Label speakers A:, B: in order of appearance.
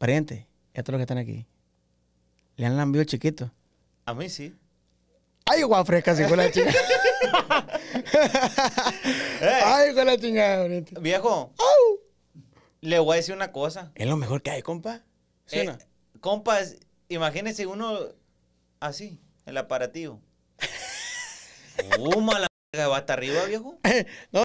A: Pariente, esto todos los que están aquí. Le han lambido chiquito. A mí sí. Ay, agua fresca, sí, con la
B: chingada.
C: Ay, con la chingada, Viejo. Le voy a decir una cosa. Es lo mejor que hay, compa. ¿Sí eh, compa, imagínese uno así, el aparativo. Uma la va hasta arriba, viejo. no.